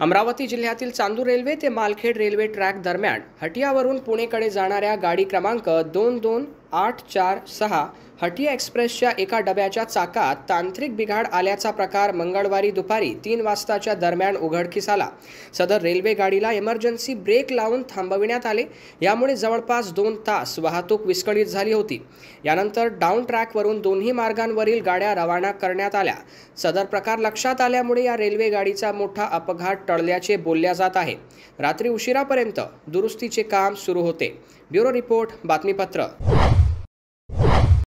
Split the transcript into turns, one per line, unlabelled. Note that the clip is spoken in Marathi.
अमरावती जिल्ह्यातील चांदूर रेल्वे ते मालखेड रेल्वे ट्रॅक दरम्यान हटियावरून पुणेकडे जाणाऱ्या गाडी क्रमांक दोन दोन आठ चार सहा हटिया एक्सप्रेसच्या एका डब्याच्या चाकात तांत्रिक बिघाड आल्याचा प्रकार मंगळवारी दुपारी तीन वाजताच्या दरम्यान उघडकीस आला सदर रेल्वे गाडीला इमर्जन्सी ब्रेक लावून थांबविण्यात आले यामुळे जवळपास दोन तास वाहतूक विस्कळीत झाली होती यानंतर डाऊन ट्रॅकवरून दोन्ही मार्गांवरील गाड्या रवाना करण्यात आल्या सदर प्रकार लक्षात आल्यामुळे या रेल्वे गाडीचा मोठा अपघात टळल्याचे बोलल्या जात आहे रात्री उशिरापर्यंत दुरुस्तीचे काम सुरू होते ब्युरो रिपोर्ट बातमीपत्र